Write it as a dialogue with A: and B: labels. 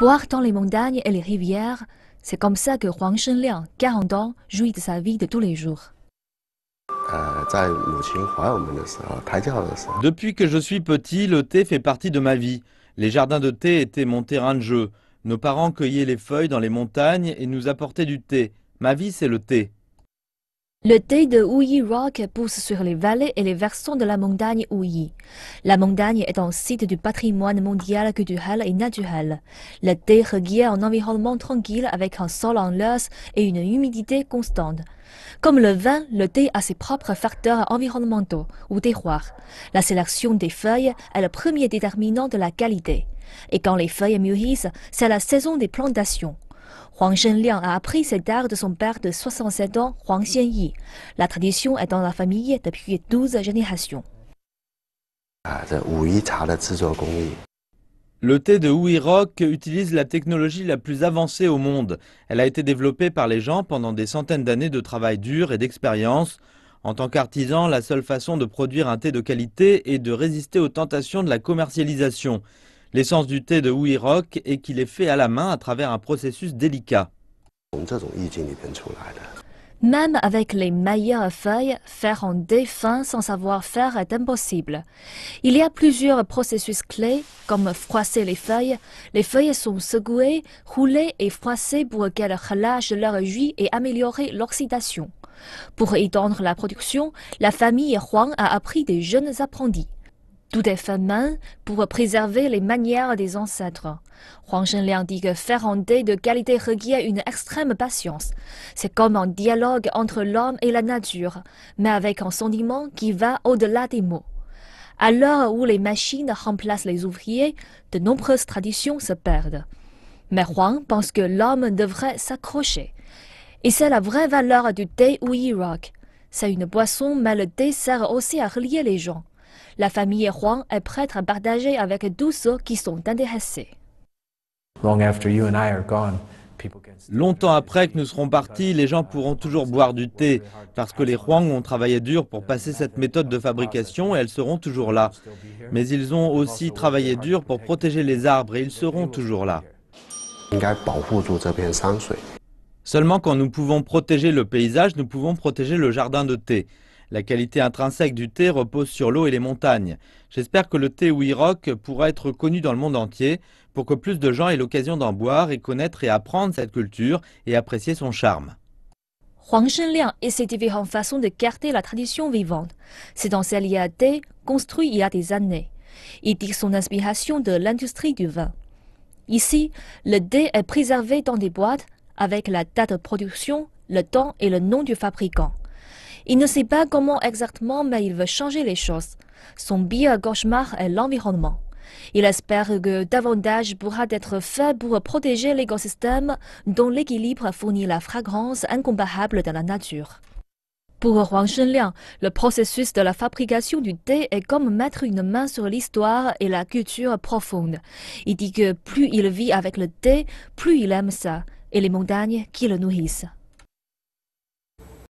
A: Boire dans les montagnes et les rivières, c'est comme ça que Huang Shenliang, 40 ans, jouit de sa vie de tous les jours.
B: Depuis que je suis petit, le thé fait partie de ma vie. Les jardins de thé étaient mon terrain de jeu. Nos parents cueillaient les feuilles dans les montagnes et nous apportaient du thé. Ma vie, c'est le thé.
A: Le thé de Ouyi Rock pousse sur les vallées et les versants de la montagne Ouyi. La montagne est un site du patrimoine mondial culturel et naturel. Le thé requiert un environnement tranquille avec un sol en l'os et une humidité constante. Comme le vin, le thé a ses propres facteurs environnementaux ou terroirs. La sélection des feuilles est le premier déterminant de la qualité. Et quand les feuilles mûrissent, c'est la saison des plantations. Huang Shenliang a appris cet art de son père de 67 ans, Huang Xianyi. La tradition est dans la famille depuis 12 générations.
B: Le thé de Hui Rock utilise la technologie la plus avancée au monde. Elle a été développée par les gens pendant des centaines d'années de travail dur et d'expérience. En tant qu'artisan, la seule façon de produire un thé de qualité est de résister aux tentations de la commercialisation. L'essence du thé de Hui Rock est qu'il est fait à la main à travers un processus délicat.
A: Même avec les meilleures feuilles, faire un défunt sans savoir faire est impossible. Il y a plusieurs processus clés, comme froisser les feuilles. Les feuilles sont secouées, roulées et froissées pour qu'elles relâchent leur jus et améliorer l'oxydation. Pour étendre la production, la famille Huang a appris des jeunes apprentis. Tout est fait main pour préserver les manières des ancêtres. Huang Shenliang dit que faire un thé de qualité requiert une extrême patience. C'est comme un dialogue entre l'homme et la nature, mais avec un sentiment qui va au-delà des mots. À l'heure où les machines remplacent les ouvriers, de nombreuses traditions se perdent. Mais Huang pense que l'homme devrait s'accrocher. Et c'est la vraie valeur du thé ou rock C'est une boisson, mais le thé sert aussi à relier les gens. La famille Huang est prête à partager avec tous ceux qui sont intéressés. Longtemps
B: après que nous serons partis, les gens pourront toujours boire du thé, parce que les Huang ont travaillé dur pour passer cette méthode de fabrication et elles seront toujours là. Mais ils ont aussi travaillé dur pour protéger les arbres et ils seront toujours là. Seulement quand nous pouvons protéger le paysage, nous pouvons protéger le jardin de thé. La qualité intrinsèque du thé repose sur l'eau et les montagnes. J'espère que le thé Rock pourra être connu dans le monde entier pour que plus de gens aient l'occasion d'en boire et connaître et apprendre cette culture et apprécier son charme.
A: Huang Shenliang et ses différentes façons de garder la tradition vivante. C'est dans un y à thé construit il y a des années. Il tire son inspiration de l'industrie du vin. Ici, le thé est préservé dans des boîtes avec la date de production, le temps et le nom du fabricant. Il ne sait pas comment exactement, mais il veut changer les choses. Son biais cauchemar est l'environnement. Il espère que davantage pourra être fait pour protéger l'écosystème dont l'équilibre fournit la fragrance incomparable de la nature. Pour Huang Shenliang, le processus de la fabrication du thé est comme mettre une main sur l'histoire et la culture profonde. Il dit que plus il vit avec le thé, plus il aime ça, et les montagnes qui le nourrissent.